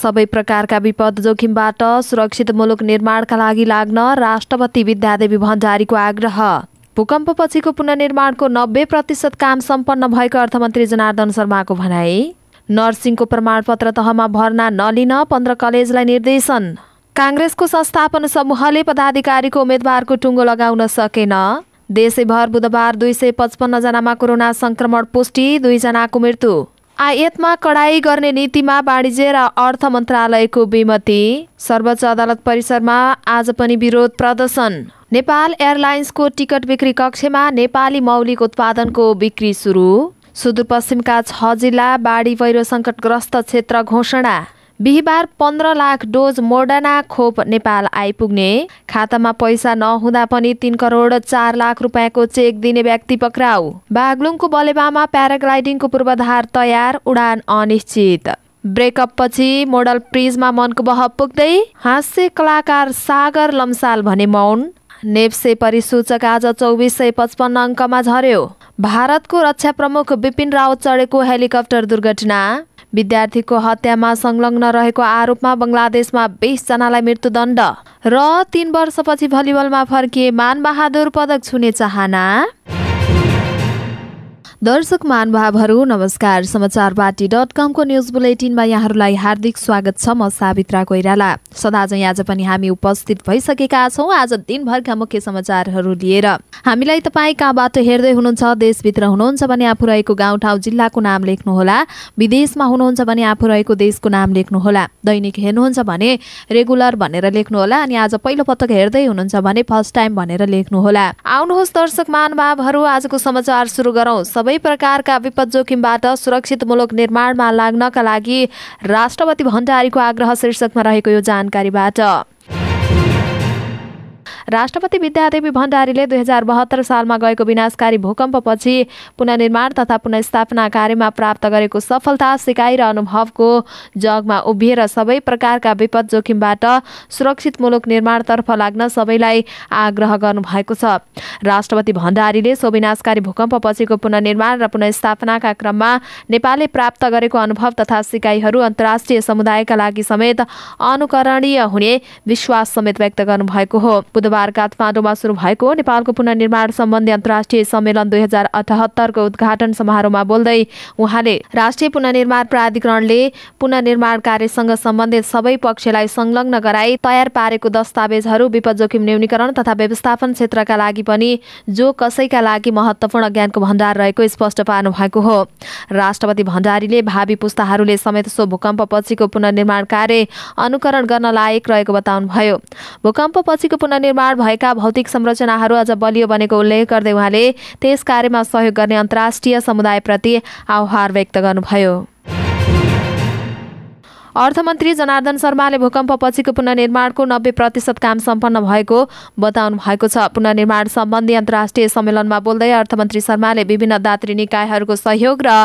सबै प्रकारका विपद जोखिमबाट सुरक्षित मुलुक निर्माणका लागि लाग्न राष्ट्रपति विद्यादेवी भण्डारीको आग्रह भूकम्पपछिको पुननिर्माणको नब्बे प्रतिशत काम सम्पन्न भएको अर्थमन्त्री जनार्दन शर्माको भनाई नर्सिङको प्रमाणपत्र तहमा भर्ना नलिन पन्ध्र कलेजलाई निर्देशन काङ्ग्रेसको संस्थापन समूहले पदाधिकारीको उम्मेद्वारको टुङ्गो लगाउन सकेन देशैभर बुधबार दुई सय पचपन्नजनामा कोरोना संक्रमण पुष्टि दुईजनाको मृत्यु आयातमा कडाई गर्ने नीतिमा वाणिज्य र अर्थ मन्त्रालयको विमति सर्वोच्च अदालत परिसरमा आज पनि विरोध प्रदर्शन नेपाल एयरलाइन्सको टिकट बिक्री कक्षमा नेपाली मौलिक उत्पादनको बिक्री सुरु सुदूरपश्चिमका छ जिल्ला बाढी पहिरो सङ्कटग्रस्त क्षेत्र घोषणा बिहिबार पन्ध्र लाख डोज मोर्डना खोप नेपाल आइपुग्ने खातामा पैसा नहुँदा पनि तीन करोड चार लाख रुपियाँको चेक दिने व्यक्ति पक्राउ बागलुङको बलेबामा प्याराग्लाइडिङको पूर्वाधार तयार उडान अनिश्चित ब्रेकअप पछि मोडल प्रिजमा मनको बह पुग्दै हास्य कलाकार सागर लम्साल भने मौन नेप्से परिसूचक आज चौबिस सय पचपन्न अङ्कमा झर्यो भारतको रक्षा प्रमुख बिपिन रावत चढेको हेलिकप्टर दुर्घटना विद्यार्थीको हत्यामा संलग्न रहेको आरोपमा बङ्गलादेशमा बिसजनालाई मृत्युदण्ड र तीन वर्षपछि भलिबलमा फर्किए मानबहादुर पदक छुने चाहना दर्शक महानुभावहरू नमस्कार समाचार पार्टी डट कमको न्युज बुलेटिनमा यहाँहरूलाई हार्दिक स्वागत छ म सावित्रा कोइराला सदाज आज पनि हामी उपस्थित भइसकेका छौँ आज दिनभरका मुख्य समाचारहरू लिएर हामीलाई तपाईँ कहाँबाट हेर्दै हुनुहुन्छ देशभित्र हुनुहुन्छ भने आफू रहेको गाउँठाउँ जिल्लाको नाम लेख्नुहोला विदेशमा हुनुहुन्छ भने आफू रहेको देशको नाम लेख्नुहोला दैनिक हेर्नुहुन्छ भने रेगुलर भनेर लेख्नुहोला अनि आज पहिलो पटक हेर्दै हुनुहुन्छ भने फर्स्ट टाइम भनेर लेख्नुहोला आउनुहोस् दर्शक महानुभावहरू आजको समाचार सुरु गरौँ सबै सबै प्रकारका विपद जोखिमबाट सुरक्षित मुलुक निर्माणमा लाग्नका लागि राष्ट्रपति भण्डारीको आग्रह शीर्षकमा रहेको यो जानकारीबाट राष्ट्रपति विद्यादेवी भण्डारीले दुई हजार बहत्तर सालमा गएको विनाशकारी भूकम्पपछि पुननिर्माण तथा पुनस्थापना कार्यमा प्राप्त गरेको सफलता सिकाइ र अनुभवको जगमा उभिएर सबै प्रकारका विपद जोखिमबाट सुरक्षित मुलुक निर्माणतर्फ लाग्न सबैलाई आग्रह गर्नुभएको छ राष्ट्रपति भण्डारीले सो विनाशकारी भूकम्पपछिको पुननिर्माण र पुनस्थापनाका क्रममा नेपालले प्राप्त गरेको अनुभव तथा सिकाइहरू अन्तर्राष्ट्रिय समुदायका लागि समेत अनुकरणीय हुने विश्वास समेत व्यक्त गर्नुभएको हो बुधबार काठमाडौँमा सुरु भएको नेपालको पुननिर्माण सम्बन्धी अन्तर्राष्ट्रिय सम्मेलन दुई हजार अठहत्तरको उद्घाटन समारोहमा बोल्दै उहाँले राष्ट्रिय पुननिर्माण प्राधिकरणले पुननिर्माण कार्यसँग सम्बन्धित सबै पक्षलाई संलग्न गराई तयार पारेको दस्तावेजहरू विपद जोखिम न्यूनीकरण तथा व्यवस्थापन क्षेत्रका लागि पनि जो कसैका लागि महत्त्वपूर्ण ज्ञानको भण्डार रहेको स्पष्ट पार्नु भएको हो राष्ट्रपति भण्डारीले भावी पुस्ताहरूले समेत सो भूकम्पपछिको पुननिर्माण कार्य अनुकरण गर्न लायक रहेको बताउनुभयो भूकम्पपछिको पुननिर्माण निर्माण भएका भौतिक संरचनाहरू अझ बलियो बनेको उल्लेख गर्दै उहाँले त्यस कार्यमा सहयोग गर्ने अन्तर्राष्ट्रिय समुदायप्रति आभार व्यक्त गर्नुभयो अर्थमन्त्री जनार्दन शर्माले भूकम्पपछिको पुननिर्माणको नब्बे प्रतिशत काम सम्पन्न भएको बताउनु भएको छ पुननिर्माण सम्बन्धी अन्तर्राष्ट्रिय सम्मेलनमा बोल्दै अर्थमन्त्री शर्माले विभिन्न दात्री निकायहरूको सहयोग र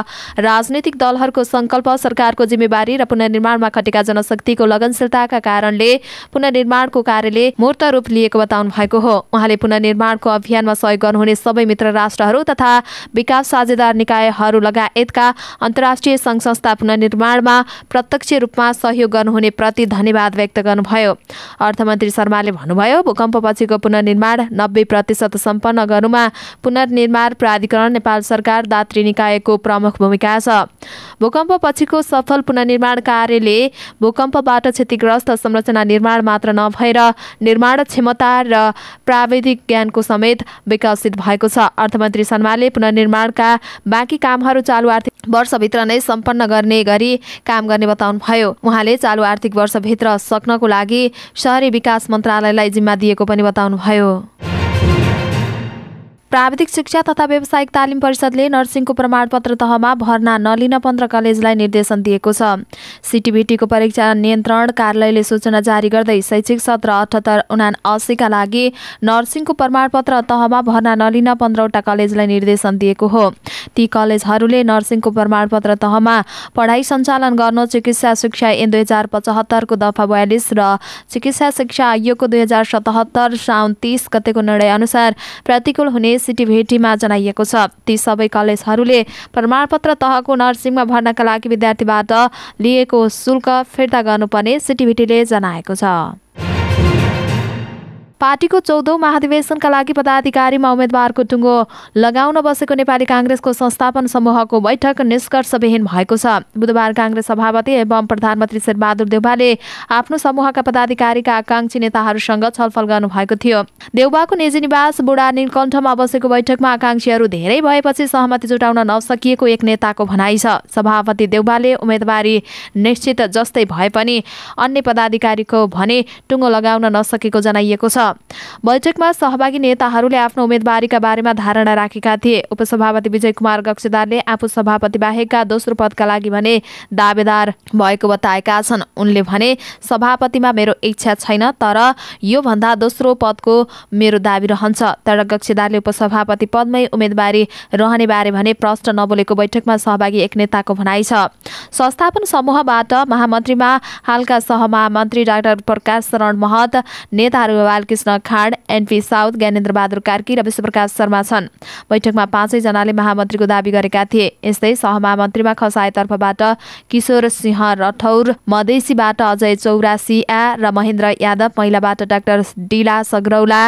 राजनैतिक दलहरूको सङ्कल्प सरकारको जिम्मेवारी र पुननिर्माणमा खटेका जनशक्तिको लगनशीलताका कारणले पुननिर्माणको कार्यले मूर्त रूप लिएको बताउनु भएको हो उहाँले पुनर्निर्माणको अभियानमा सहयोग गर्नुहुने सबै मित्र राष्ट्रहरू तथा विकास साझेदार निकायहरू लगायतका अन्तर्राष्ट्रिय सङ्घ संस्था पुनर्निर्माणमा प्रत्यक्ष रूप रूपमा सहयोग गर्नुहुने प्रति धन्यवाद व्यक्त गर्नुभयो अर्थमन्त्री शर्माले भन्नुभयो भूकम्पपछिको पुनर्निर्माण नब्बे प्रतिशत सम्पन्न गर्नुमा पुनर्निर्माण प्राधिकरण नेपाल सरकार दात्री निकायको प्रमुख भूमिका छ भूकम्पपछिको सफल पुनर्निर्माण कार्यले भूकम्पबाट क्षतिग्रस्त संरचना निर्माण मात्र नभएर निर्माण क्षमता र प्राविधिक ज्ञानको समेत विकसित भएको छ अर्थमन्त्री शर्माले पुनर्निर्माणका बाँकी कामहरू चालु आर्थिक वर्षभित्र नै सम्पन्न गर्ने गरी काम गर्ने बताउनुभयो उहाँले चालु आर्थिक वर्षभित्र सक्नको लागि शहरी विकास मन्त्रालयलाई जिम्मा दिएको पनि बताउनुभयो प्राविधिक शिक्षा तथा व्यावसायिक तालिम परिषदले नर्सिङको प्रमाणपत्र तहमा भर्ना नलिन पन्ध्र कलेजलाई निर्देशन दिएको छ सिटिभिटीको परीक्षा नियन्त्रण कार्यालयले सूचना जारी गर्दै शैक्षिक सत्र अठहत्तर उना असीका लागि नर्सिङको प्रमाणपत्र तहमा भर्ना नलिन पन्ध्रवटा कलेजलाई निर्देशन दिएको हो ती कलेजहरूले नर्सिङको प्रमाणपत्र तहमा पढाइ सञ्चालन गर्न चिकित्सा शिक्षा ऐन दुई हजार पचहत्तरको दफा बयालिस र चिकित्सा शिक्षा आयोगको दुई हजार सतहत्तर साउन तिस गतेको निर्णयअनुसार प्रतिकूल हुने एसिटिभिटीमा जनाइएको छ ती सबै कलेजहरूले प्रमाणपत्र तहको नर्सिङमा भर्नका लागि विद्यार्थीबाट लिएको शुल्क फिर्ता गर्नुपर्ने सिटिभेटीले जनाएको छ पार्टीको चौधौँ महाधिवेशनका लागि पदाधिकारीमा उम्मेद्वारको टुङ्गो लगाउन बसेको नेपाली काङ्ग्रेसको संस्थापन समूहको बैठक निष्कर्षविहीन भएको छ बुधबार काङ्ग्रेस सभापति एवं प्रधानमन्त्री शेरबहादुर देउवाले आफ्नो समूहका पदाधिकारीका आकाङ्क्षी नेताहरूसँग छलफल गर्नुभएको थियो देउबाको निजी निवास बुढा निलकण्ठमा बसेको बैठकमा आकाङ्क्षीहरू धेरै भएपछि सहमति जुटाउन नसकिएको एक नेताको भनाइ छ सभापति देउबाले उम्मेदवारी निश्चित जस्तै भए पनि अन्य पदाधिकारीको भने टुङ्गो लगाउन नसकेको जनाइएको छ बैठकमा सहभागी नेताहरूले आफ्नो उम्मेदवारीका बारेमा धारणा राखेका थिए उपसभापति विजय कुमार गक्षेदारले आफू सभापति बाहेकका दोस्रो पदका लागि भने दावेदार भएको बताएका छन् उनले भने सभापतिमा मेरो इच्छा छैन तर योभन्दा दोस्रो पदको मेरो दावी रहन्छ तर गक्षेदारले उपसभापति पदमै उम्मेदवारी रहने बारे भने प्रश्न नबोलेको बैठकमा सहभागी एक नेताको भनाइ छ संस्थापन समूहबाट महामन्त्रीमा हालका सहमहामन्त्री डाक्टर प्रकाश शरण महत नेताहरू कृष्ण खाँड एनपी साउथ ज्ञानेन्द्र बहादुर कार्की र विश्वप्रकाश शर्मा छन् बैठकमा पाँचैजनाले महामन्त्रीको दावी गरेका थिए यस्तै सहमहामन्त्रीमा खसाएतर्फबाट किशोर सिंह रठौर मधेसीबाट अजय चौरासिया र महेन्द्र यादव महिलाबाट डाक्टर डिला सग्रौला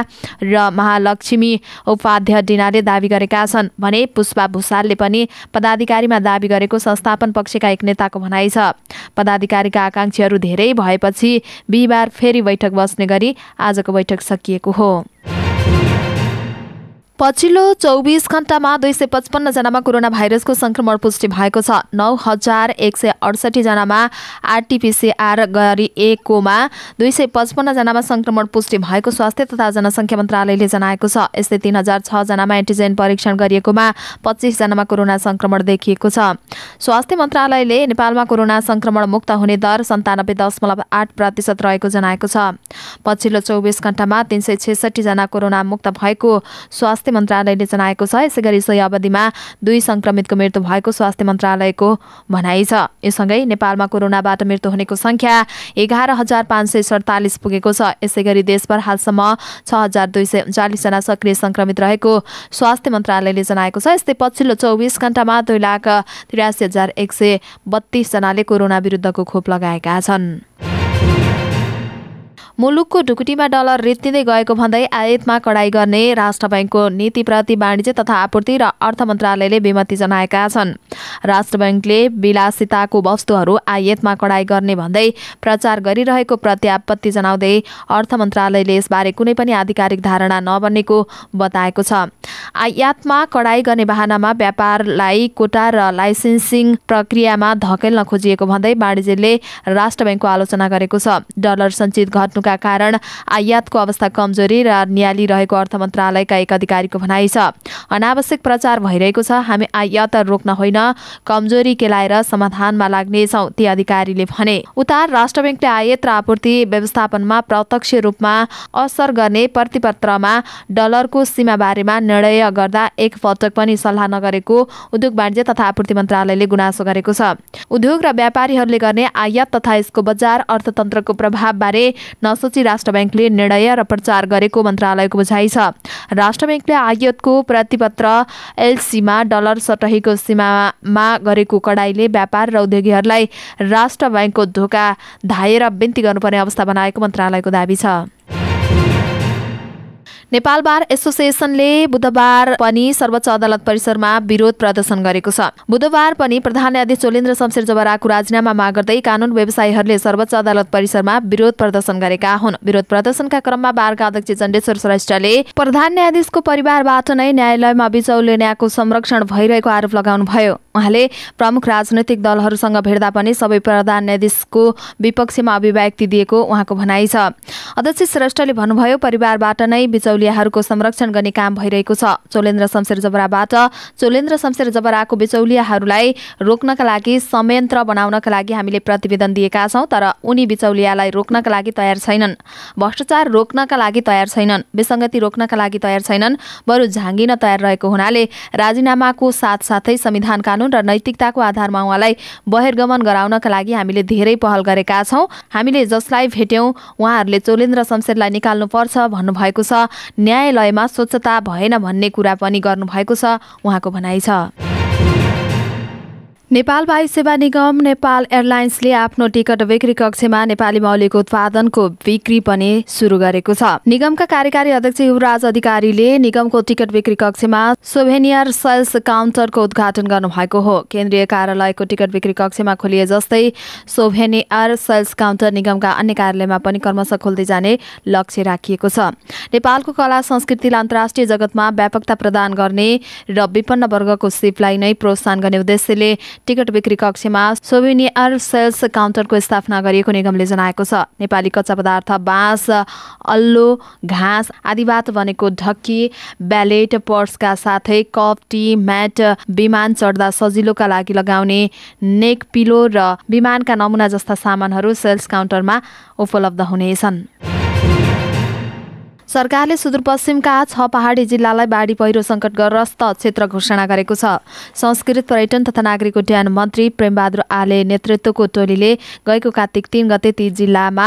र महालक्ष्मी उपाध्याय डिनाले दावी गरेका छन् भने पुष्पा भूषालले पनि पदाधिकारीमा दावी गरेको संस्थापन पक्षका एक नेताको भनाइ छ पदाधिकारीका आकाङ्क्षीहरू धेरै भएपछि बिहिबार फेरि बैठक बस्ने गरी आजको बैठक सकिएको हो पछिल्लो चौबिस घण्टामा दुई सय पचपन्नजनामा कोरोना भाइरसको संक्रमण पुष्टि भएको छ नौ हजार एक सय अडसठीजनामा आरटिपिसिआर गरिएकोमा दुई सय पचपन्नजनामा सङ्क्रमण पुष्टि भएको स्वास्थ्य तथा जनसङ्ख्या मन्त्रालयले जनाएको छ यस्तै तिन हजार छजनामा एन्टिजेन परीक्षण गरिएकोमा पच्चिसजनामा कोरोना संक्रमण देखिएको छ स्वास्थ्य मन्त्रालयले नेपालमा कोरोना संक्रमण मुक्त हुने दर सन्तानब्बे दशमलव आठ प्रतिशत रहेको जनाएको छ पछिल्लो चौबिस घण्टामा तिन सय छेसठीजना कोरोना मुक्त भएको स्वास्थ्य स्वास्थ्य मन्त्रालयले जनाएको छ यसै गरी सोही अवधिमा दुई संक्रमितको मृत्यु भएको स्वास्थ्य मन्त्रालयको भनाइ छ यससँगै नेपालमा कोरोनाबाट मृत्यु हुनेको संख्या एघार हजार पाँच सय सडतालिस पुगेको छ यसै गरी देशभर हालसम्म छ हजार दुई सय उन्चालिसजना सक्रिय संक्रमित रहेको स्वास्थ्य मन्त्रालयले जनाएको छ यस्तै पछिल्लो चौबिस घण्टामा दुई लाख त्रियासी हजार एक सय बत्तीसजनाले कोरोना विरुद्धको खोप लगाएका छन् मुलुकको ढुकुटीमा डलर रित्तिँदै गएको भन्दै आयातमा कडाई गर्ने राष्ट्र ब्याङ्कको नीतिप्रति वाणिज्य तथा आपूर्ति र अर्थ मन्त्रालयले विमति जनाएका छन् राष्ट्र ब्याङ्कले विलासिताको वस्तुहरू आयातमा कडाई गर्ने भन्दै प्रचार गरिरहेको प्रत्यापत्ति जनाउँदै अर्थ मन्त्रालयले यसबारे कुनै पनि आधिकारिक धारणा नबनेको बताएको छ आयातमा कडाई गर्ने बाहनामा व्यापारलाई कोटा र लाइसेन्सिङ प्रक्रियामा धकेल्न खोजिएको भन्दै वाणिज्यले राष्ट्र ब्याङ्कको आलोचना गरेको छ डलर सञ्चित घट्नु कारण आयातको अवस्था कमजोरी र नियाली रहेको अर्थ मन्त्रालयका एक अधिकारीको भनाइ छ अनावश्यक प्रचार भइरहेको छ हामी आयात रोक्न होइन कमजोरी केलाएर समाधानमा लाग्नेछौँ ती अधिकारीले भने उता राष्ट्र ब्याङ्कले आयात र आपूर्ति व्यवस्थापनमा प्रत्यक्ष रूपमा असर गर्ने प्रतिपत्रमा डलरको सीमा बारेमा निर्णय गर्दा एक पटक पनि सल्लाह नगरेको उद्योग वाणिज्य तथा आपूर्ति मन्त्रालयले गुनासो गरेको छ उद्योग र व्यापारीहरूले गर्ने आयात तथा यसको बजार अर्थतन्त्रको प्रभावबारे सोची राष्ट्र ब्याङ्कले निर्णय र प्रचार गरेको मन्त्रालयको बुझाइ छ राष्ट्र ब्याङ्कले आयातको प्रतिपत्र एलसीमा डलर सटहीको सीमामा गरेको कडाईले व्यापार र उद्योगीहरूलाई राष्ट्र ब्याङ्कको धोका धाएर बिन्ती गर्नुपर्ने अवस्था बनाएको मन्त्रालयको दावी छ नेपाल बार एसोसिएसनले बुधबार पनि सर्वोच्च अदालत परिसरमा विरोध प्रदर्शन गरेको छ बुधबार पनि प्रधान न्यायाधीश चोलेन्द्र शमशेर जबराको राजीनामा माग गर्दै कानून व्यवसायीहरूले सर्वोच्च अदालत परिसरमा विरोध प्रदर्शन गरेका हुन् विरोध प्रदर्शनका क्रममा बारका अध्यक्ष चण्डेश्वर श्रेष्ठले प्रधान न्यायाधीशको परिवारबाट नै न्यायालयमा बिचौले न्यायको संरक्षण भइरहेको आरोप लगाउनुभयो उहाँले प्रमुख राजनैतिक दलहरूसँग भेट्दा पनि सबै प्रधान न्यायाधीशको विपक्षमा अभिव्यक्ति दिएको उहाँको भनाइ छ अध्यक्ष श्रेष्ठले भन्नुभयो परिवारबाट नै बिचौ बिचौलियाहरूको संरक्षण गर्ने काम भइरहेको छ चोलेन्द्र शमशेर जबराबाट चोलेन्द्र शमशेर जबराको बिचौलियाहरूलाई रोक्नका लागि संयन्त्र बनाउनका लागि हामीले प्रतिवेदन दिएका छौँ तर उनी बिचौलियालाई रोक्नका लागि तयार छैनन् भ्रष्टाचार रोक्नका लागि तयार छैनन् विसङ्गति रोक्नका लागि तयार छैनन् बरु झाँगिन तयार रहेको हुनाले राजीनामाको साथसाथै संविधान कानुन र नैतिकताको आधारमा उहाँलाई बहिर्गमन गराउनका लागि हामीले धेरै पहल गरेका छौँ हामीले जसलाई भेट्यौँ उहाँहरूले चोलेन्द्र शमशेरलाई निकाल्नुपर्छ भन्नुभएको छ न्यायालयमा स्वच्छता भएन भन्ने कुरा पनि गर्नुभएको छ उहाँको भनाइ छ नेपाल वायु सेवा निगम नेपाल एयरलाइन्सले आफ्नो टिकट बिक्री कक्षमा नेपाली मौलिक उत्पादनको बिक्री पनि सुरु गरेको छ निगमका कार्यकारी अध्यक्ष युवराज अधिकारीले निगमको टिकट बिक्री कक्षमा सोभेनियर सेल्स काउन्टरको उद्घाटन गर्नुभएको हो केन्द्रीय कार्यालयको टिकट बिक्री कक्षमा खोलिए जस्तै सोभेनियर सेल्स काउन्टर निगमका अन्य कार्यालयमा पनि कर्मश खोल्दै जाने लक्ष्य राखिएको छ नेपालको कला संस्कृतिलाई अन्तर्राष्ट्रिय जगतमा व्यापकता प्रदान गर्ने र विपन्न वर्गको सिपलाई नै प्रोत्साहन गर्ने उद्देश्यले टिकट बिक्री कक्षमा सोभिनियर सेल्स काउन्टरको स्थापना गरिएको निगमले जनाएको छ नेपाली कच्चा पदार्थ बाँस अल्लो घाँस आदिबाट बनेको ढक्की ब्यालेट पर्सका साथै कप टी म्याट विमान चढ्दा सजिलोका लागि लगाउने नेक पिलो र विमानका नमुना जस्ता सामानहरू सेल्स काउन्टरमा उपलब्ध हुनेछन् सरकारले सुदूरपश्चिमका छ पहाडी जिल्लालाई बाढी पहिरो सङ्कटग्रस्त क्षेत्र घोषणा गरेको छ संस्कृत पर्यटन तथा नागरिक उड्डयन मन्त्री प्रेमबहादुर आले नेतृत्वको टोलीले गएको कार्तिक तिन गते ती जिल्लामा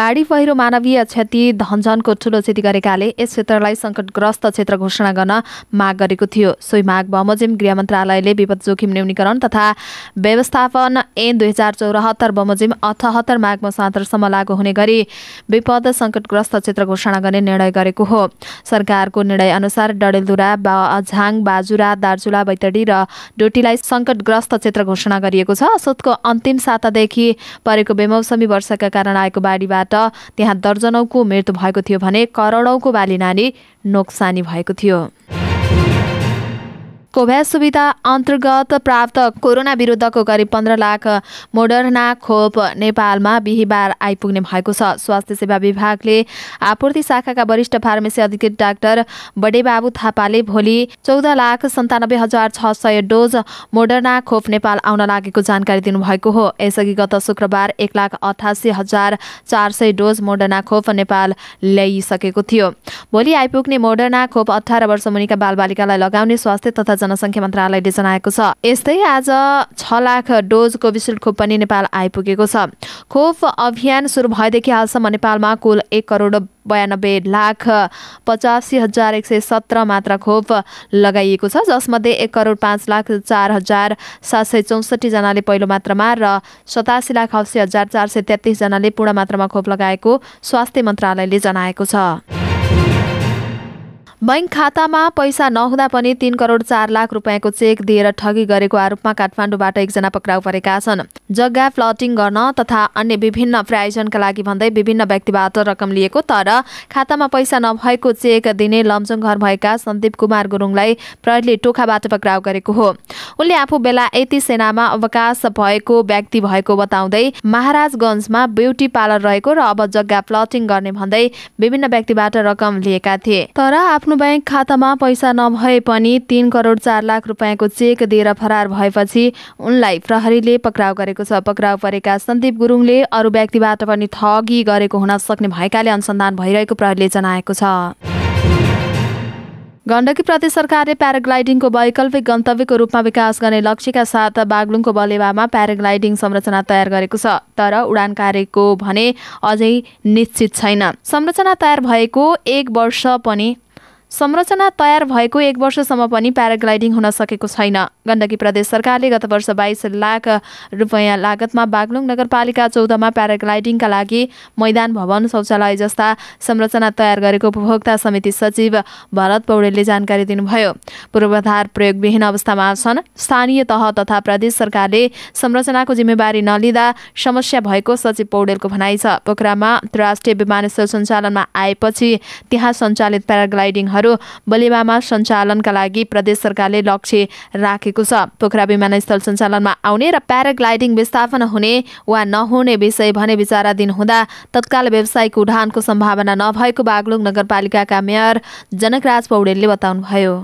बाढी पहिरो मानवीय क्षति धनझनको ठूलो क्षति गरेकाले यस क्षेत्रलाई सङ्कटग्रस्त क्षेत्र घोषणा गर्न माग गरेको थियो सोही माग बमोजिम गृह मन्त्रालयले विपद जोखिम न्यूनीकरण तथा व्यवस्थापन एन दुई हजार चौरात्तर बमोजिम अठहत्तर माघ मसान्तरसम्म लागू हुने गरी विपद सङ्कटग्रस्त क्षेत्र घोषणा गर्ने निर्णय निर्णय गरेको हो सरकारको निर्णय अनुसार डडेलधुरा झाङ बाजुरा दार्चुला बैतडी र डोटीलाई सङ्कटग्रस्त क्षेत्र घोषणा गरिएको छ असोधको अन्तिम सातादेखि परेको बेमौसमी वर्षाका कारण आएको बाढीबाट त्यहाँ दर्जनौको मृत्यु भएको थियो भने करोडौँको बाली नानी नोक्सानी भएको थियो कोभ्याक्स सुविधा अन्तर्गत प्राप्त कोरोना विरुद्धको करिब पन्ध्र लाख मोडर्ना खोप नेपालमा बिहिबार आइपुग्ने भएको छ स्वास्थ्य सेवा विभागले आपूर्ति शाखाका वरिष्ठ फार्मेसी अधिकृत डाक्टर बडेबाबु थापाले भोलि चौध लाख सन्तानब्बे हजार छ सय डोज मोडर्ना खोप नेपाल आउन लागेको जानकारी दिनुभएको हो यसअघि गत शुक्रबार एक लाख अठासी हजार चार सय डोज मोडर्ना खोप नेपाल ल्याइसकेको थियो भोलि आइपुग्ने मोडर्ना खोप अठार वर्ष मुनिका बालबालिकालाई लगाउने स्वास्थ्य तथा जनसङ्ख्या मन्त्रालयले जनाएको छ यस्तै आज छ लाख डोज कोभिसिल्ड खोप पनि नेपाल आइपुगेको छ खोप अभियान सुरु भएदेखि हालसम्म नेपालमा कुल एक करोड बयानब्बे लाख पचासी हजार एक सय सत्र मात्रा खोप लगाइएको छ जसमध्ये एक करोड पाँच लाख चार हजार सात सय चौसठीजनाले पहिलो मात्रामा र सतासी लाख अस्सी हजार चार सय तेत्तिसजनाले पूर्ण मात्रामा खोप लगाएको स्वास्थ्य मन्त्रालयले जनाएको छ बैङ्क खातामा पैसा नहुँदा पनि तीन करोड चार लाख रुपियाँको चेक दिएर ठगी गरेको आरोपमा काठमाडौँबाट एकजना पक्राउ परेका छन् जग्गा प्लटिङ गर्न तथा अन्य विभिन्न प्रायोजनका लागि भन्दै विभिन्न व्यक्तिबाट रकम लिएको तर खातामा पैसा नभएको चेक दिने लम्चोङ घर भएका सन्दीप कुमार गुरुङलाई प्रहरीले टोखाबाट पक्राउ गरेको हो उनले आफू बेला यति सेनामा अवकाश भएको व्यक्ति भएको बताउँदै महाराजगञ्जमा ब्युटी पार्लर रहेको र अब जग्गा प्लटिङ गर्ने भन्दै विभिन्न व्यक्तिबाट रकम लिएका थिए तर आफ्नो आफ्नो ब्याङ्क खातामा पैसा नभए पनि तीन करोड चार लाख रुपियाँको चेक दिएर फरार भएपछि उनलाई प्रहरीले पक्राउ गरेको छ पक्राउ परेका सन्दीप गुरुङले अरू व्यक्तिबाट पनि ठगी गरेको हुन सक्ने भएकाले अनुसन्धान भइरहेको प्रहरीले जनाएको छ गण्डकी प्रदेश सरकारले प्याराग्लाइडिङको वैकल्पिक गन्तव्यको रूपमा विकास गर्ने लक्ष्यका साथ बागलुङको बलेवामा प्याराग्लाइडिङ संरचना तयार गरेको छ तर उडान कार्यको भने अझै निश्चित छैन संरचना तयार भएको एक वर्ष पनि संरचना तयार भएको एक वर्षसम्म पनि प्याराग्लाइडिङ हुन सकेको छैन गण्डकी प्रदेश सरकारले गत वर्ष बाइस लाख रुपियाँ लागतमा बागलुङ नगरपालिका चौधमा प्याराग्लाइडिङका लागि मैदान भवन शौचालय जस्ता संरचना तयार गरेको उपभोक्ता समिति सचिव भरत पौडेलले जानकारी दिनुभयो पूर्वाधार प्रयोगविहीन अवस्थामा छन् स्थानीय तह तथा प्रदेश सरकारले संरचनाको जिम्मेवारी नलिँदा समस्या भएको सचिव पौडेलको भनाइ छ पोखरामा अन्तर्राष्ट्रिय विमानस्थल सञ्चालनमा आएपछि त्यहाँ सञ्चालित प्याराग्लाइडिङहरू सेवाहरू बलिमामा सञ्चालनका लागि प्रदेश सरकारले लक्ष्य राखेको छ पोखरा विमानस्थल सञ्चालनमा आउने र प्याराग्लाइडिङ विस्थापन हुने वा नहुने विषय भने विचाराधीन हुँदा तत्काल व्यावसायिक उडानको सम्भावना नभएको बागलुङ नगरपालिकाका मेयर जनकराज पौडेलले बताउनुभयो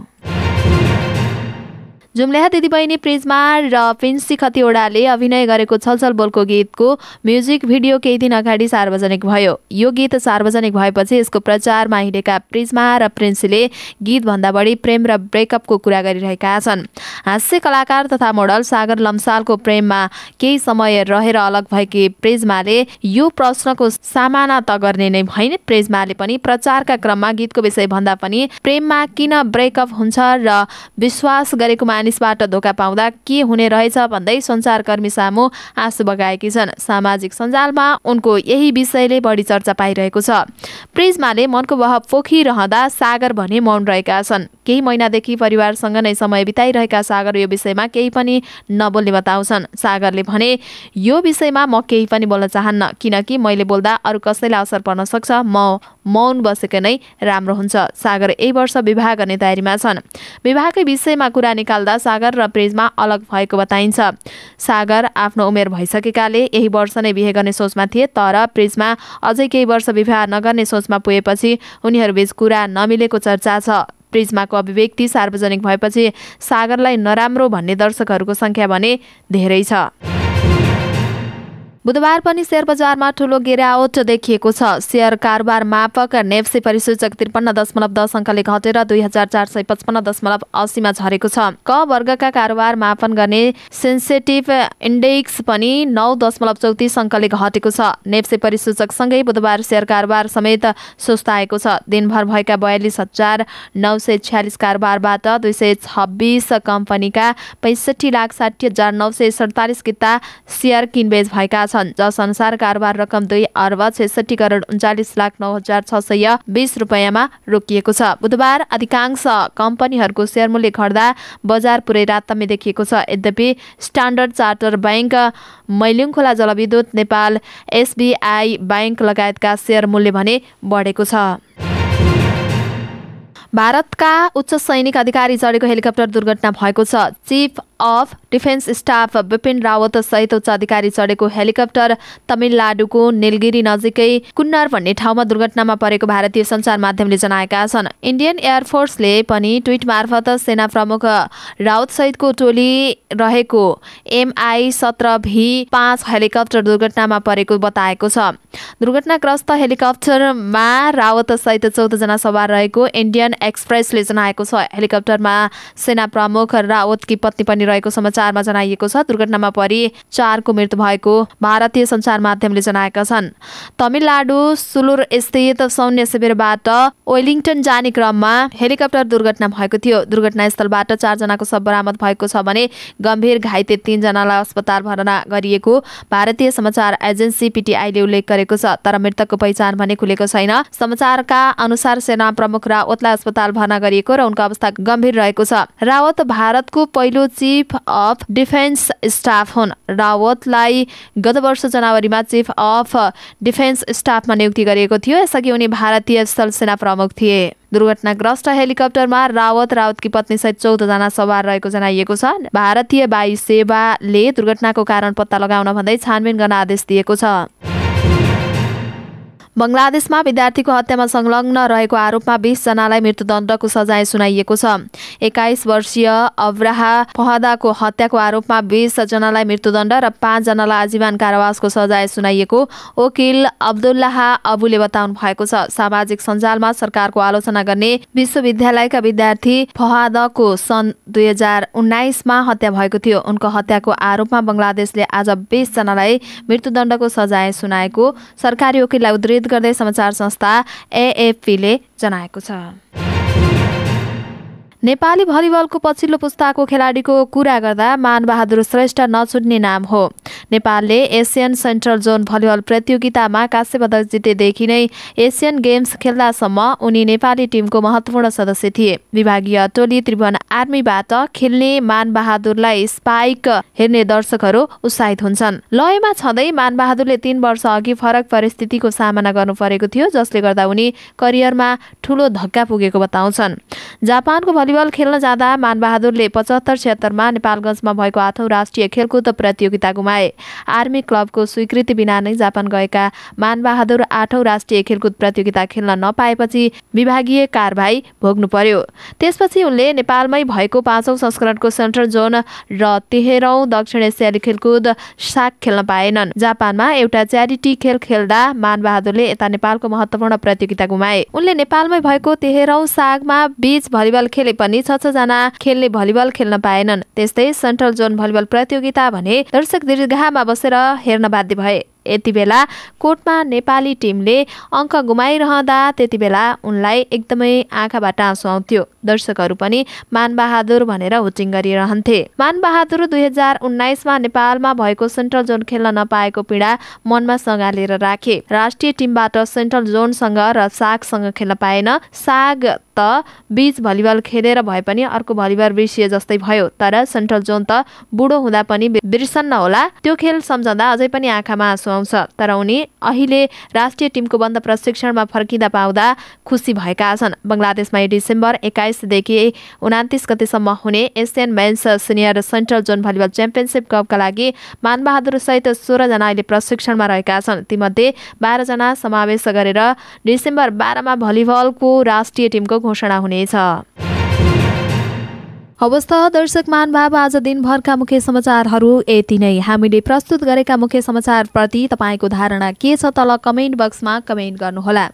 दिदी दिदीबहिनी प्रिजमा र पिन्सी खतिवडाले अभिनय गरेको छलछल बोलको गीतको म्युजिक भिडियो केही दिन अगाडि सार्वजनिक भयो यो गीत सार्वजनिक भएपछि यसको प्रचारमा हिँडेका प्रिजमा र प्रिन्सीले गीतभन्दा बढी प्रेम र ब्रेकअपको कुरा गरिरहेका छन् हास्य कलाकार तथा मोडल सागर लम्सालको प्रेममा केही समय रहेर अलग भएकी प्रिजमाले यो प्रश्नको सामना त गर्ने नै भइन् प्रिजमाले पनि प्रचारका क्रममा गीतको विषय भन्दा पनि प्रेममा किन ब्रेकअप हुन्छ र विश्वास गरेकोमा मानिसबाट धोका पाउँदा के हुने रहेछ भन्दै सञ्चारकर्मी सामु आँसु बगाएकी छन् सामाजिक सञ्जालमा उनको यही विषयले बढी चर्चा पाइरहेको छ प्रिजमाले मनको बह पोखिरहँदा सागर भने मौन रहेका छन् केही महिनादेखि परिवारसँग नै समय बिताइरहेका सागर यो विषयमा केही पनि नबोल्ने बताउँछन् सागरले भने यो विषयमा म केही पनि बोल्न चाहन्न किनकि मैले बोल्दा अरू कसैलाई असर पर्न सक्छ म मौन बसेको नै राम्रो हुन्छ सागर यही वर्ष विवाह गर्ने तयारीमा छन् विवाहकै विषयमा कुरा निकाल्दा सागर र प्रेजमा अलग भएको बताइन्छ सागर आफ्नो उमेर भइसकेकाले यही वर्ष नै बिहे गर्ने सोचमा थिए तर प्रेजमा अझै केही वर्ष विवाह नगर्ने सोचमा पुगेपछि उनीहरूबीच कुरा नमिलेको चर्चा छ प्रिजमाको अभिव्यक्ति सार्वजनिक भएपछि सागरलाई नराम्रो भन्ने दर्शकहरूको सङ्ख्या भने धेरै छ बुधबार पनि शेयर बजारमा ठूलो गिरावट देखिएको छ शेयर कारोबार मापक नेप्से परिसूचक त्रिपन्न दशमलव दस अङ्कले घटेर दुई हजार चार सय पचपन्न दशमलव अस्सीमा झरेको छ क वर्गका कारोबार मापन गर्ने सेन्सेटिभ इन्डेक्स पनि नौ दशमलव चौतिस अङ्कले घटेको छ नेप्से परिसूचकसँगै बुधबार शेयर कारोबार समेत सुस्ताएको छ दिनभर भएका बयालिस हजार नौ सय छ्यालिस कारोबारबाट दुई सय छब्बिस कम्पनीका पैँसठी लाख साठी हजार नौ सय सडतालिस किता सेयर किनबेच भएका छन् जसअनुसार कारोबार रकम दुई अर्ब छेसठी करोड उन्चालिस लाख नौ हजार छ सय बिस रुपियाँमा रोकिएको छ बुधबार अधिकांश कम्पनीहरूको सेयर मूल्य घट्दा बजार पुरै रातम्य देखिएको छ यद्यपि स्ट्यान्डर्ड चार्टर ब्याङ्क मैलुङखोला जलविद्युत नेपाल एसबिआई ब्याङ्क लगायतका सेयर मूल्य भने बढेको छ भारतका उच्च सैनिक अधिकारी चढेको हेलिकप्टर दुर्घटना भएको छ chief of defence staff Bipin Rawat सहित उच्च अधिकारी चढेको हेलिकप्टर तमिलनाडुको निलगिरी नजिकै कुन्नार भन्ने ठाउँमा दुर्घटनामा परेको भारतीय सञ्चार माध्यमले जनाएका छन् इन्डियन एयरफोर्सले पनि ट्विट मार्फत सेना प्रमुख रावत सहितको टोली रहेको एमआई सत्र भी पाँच हेलिकप्टर दुर्घटनामा परेको बताएको छ दुर्घटनाग्रस्त हेलिकप्टरमा रावत सहित चौधजना सवार रहेको इन्डियन एक्सप्रेसले जनाएको छ हेलिकप्टरमा सेना प्रमुख रावतकी पत्नी पनि रहेको समाचारमा जनाइएको छ दुर्घटनामा परि चारको मृत्यु भएको भारतीय सञ्चार माध्यमले जनाएका छन् तमिलनाडु सुलुर स्थित सौन्य शिविरबाट वेलिङटन जाने क्रममा हेलिकप्टर दुर्घटना भएको थियो दुर्घटनास्थलबाट चारजनाको शव बरामद भएको छ भने गम्भीर घाइते तीनजनालाई अस्पताल भर्ना गरिएको भारतीय समाचार एजेन्सी पिटिआईले उल्लेख गरेको छ तर मृतकको पहिचान भने खुलेको छैन समाचारका अनुसार सेना प्रमुख रावतलाई अस्पताल भर्ना गरिएको र उनको अवस्था गम्भीर रहेको छ रावत भारतको पहिलो chief chief of defence staff हुन् रावतलाई गत वर्ष जनवरीमा चिफ अफ डिफेन्स स्टाफमा नियुक्ति गरिएको थियो यसअघि उनी भारतीय स्थल सेना प्रमुख थिए दुर्घटनाग्रस्त हेलिकप्टरमा रावत रावतकी पत्नी सहित चौधजना सवार रहेको जनाइएको छ भारतीय वायु सेवाले दुर्घटनाको कारण पत्ता लगाउन भन्दै छानबिन गर्न आदेश दिएको छ बङ्गलादेशमा विद्यार्थीको हत्यामा संलग्न रहेको आरोपमा बीसजनालाई मृत्युदण्डको सजाय सुनाइएको छ एक्काइस वर्षीय अब्राहा फहदाको हत्याको आरोपमा बीसजनालाई मृत्युदण्ड र पाँचजनालाई आजीवन कारावासको सजाय सुनाइएको वकिल अब्दुल्लाह अबुले बताउनु भएको छ सामाजिक सञ्जालमा सरकारको आलोचना गर्ने विश्वविद्यालयका विद्यार्थी फहादको सन् दुई हजार उन्नाइसमा हत्या भएको थियो उनको हत्याको आरोपमा बङ्गलादेशले आज बीसजनालाई मृत्युदण्डको सजाय सुनाएको सरकारी वकिललाई उद्धित गर्दै समाचार संस्था एएफपीले जनाएको छ नेपाली भलिबलको पछिल्लो पुस्ताको खेलाडीको कुरा गर्दा मानबहादुर श्रेष्ठ नछुट्ने नाम हो नेपालले एसियन सेन्ट्रल जोन भलिबल प्रतियोगितामा काश्य पदक जितेदेखि नै एसियन गेम्स खेल्दासम्म उनी नेपाली टिमको महत्त्वपूर्ण सदस्य थिए विभागीय टोली त्रिभुवन आर्मीबाट खेल्ने मानबहादुरलाई स्पाइक हेर्ने दर्शकहरू उत्साहित हुन्छन् लयमा छँदै मानबहादुरले तीन वर्ष अघि फरक परिस्थितिको सामना गर्नु परेको थियो जसले गर्दा उनी करियरमा ठुलो धक्का पुगेको बताउँछन् जापानको भलिबल खेल्न जाँदा मानबहादुरले पचहत्तर छिहत्तरमा नेपालगञ्जमा भएको आठौँ राष्ट्रिय खेलकुद प्रतियोगिता गुमाए आर्मी क्लबको स्वीकृति बिना नै जापान गएका मानबहादुर आठौँ राष्ट्रिय खेलकुद प्रतियोगिता खेल्न नपाएपछि विभागीय कारवाही भोग्नु पर्यो त्यसपछि उनले नेपालमै भएको पाँचौँ संस्करणको सेन्ट्रल जोन र तेह्रौँ दक्षिण एसियाली खेलकुद साग खेल्न पाएनन् जापानमा एउटा च्यारिटी खेल खेल्दा मानबहादुरले यता नेपालको महत्वपूर्ण प्रतियोगिता गुमाए उनले नेपालमै भएको तेह्रौँ सागमा बीच भलिबल खेले पनि छ छजना खेल्ने भलिबल खेल्न पाएनन् त्यस्तै सेन्ट्रल जोन भलिबल प्रतियोगिता भने दर्शक दीर्घामा बसेर हेर्न बाध्य भए यति बेला कोर्टमा नेपाली टिमले अङ्क गुमाइरहँदा त्यति बेला उनलाई एकदमै आँखाबाट आँसु आउँथ्यो दर्शकहरू पनि मानबहादुर भनेर होटिङ गरिरहन्थे मानबहादुर दुई हजार उन्नाइसमा नेपालमा भएको सेन्ट्रल जोन खेल्न नपाएको पीडा मनमा सँगालेर राखे राष्ट्रिय टिमबाट सेन्ट्रल जोनसँग र सागसँग खेल्न पाएन साग त बीच भलिबल खेलेर भए पनि अर्को भलिबल बिर्सिए जस्तै भयो तर सेन्ट्रल जोन त बुढो हुँदा पनि बिर्सन्न होला त्यो खेल सम्झँदा अझै पनि आँखामा आँसु जनाउँछ तर उनी अहिले राष्ट्रिय टिमको बन्द प्रशिक्षणमा फर्किँदा पाउँदा खुसी भएका छन् बङ्गलादेशमा यो डिसेम्बर एक्काइसदेखि उनातिस गतिसम्म हुने Asian men's senior central zone volleyball championship कपका लागि मानबहादुर सहित सोह्रजना अहिले प्रशिक्षणमा रहेका छन् तीमध्ये बाह्रजना समावेश गरेर डिसेम्बर बाह्रमा भलिबलको राष्ट्रिय टिमको घोषणा हुनेछ हवस् त दर्शक महानुभाव आज दिनभरका मुख्य समाचारहरू यति नै हामीले प्रस्तुत गरेका मुख्य समाचारप्रति तपाईँको धारणा के छ तल कमेन्ट बक्समा कमेन्ट गर्नुहोला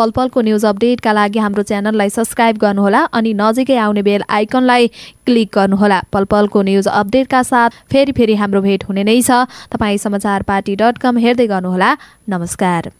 पल पलको न्युज अपडेटका लागि हाम्रो च्यानललाई सब्सक्राइब गर्नुहोला अनि नजिकै आउने बेल आइकनलाई क्लिक गर्नुहोला पलपलको पलको न्युज अपडेटका साथ फेरि फेरि हाम्रो भेट हुने नै छ तपाईँ समाचार पार्टी डट कम हेर्दै गर्नुहोला नमस्कार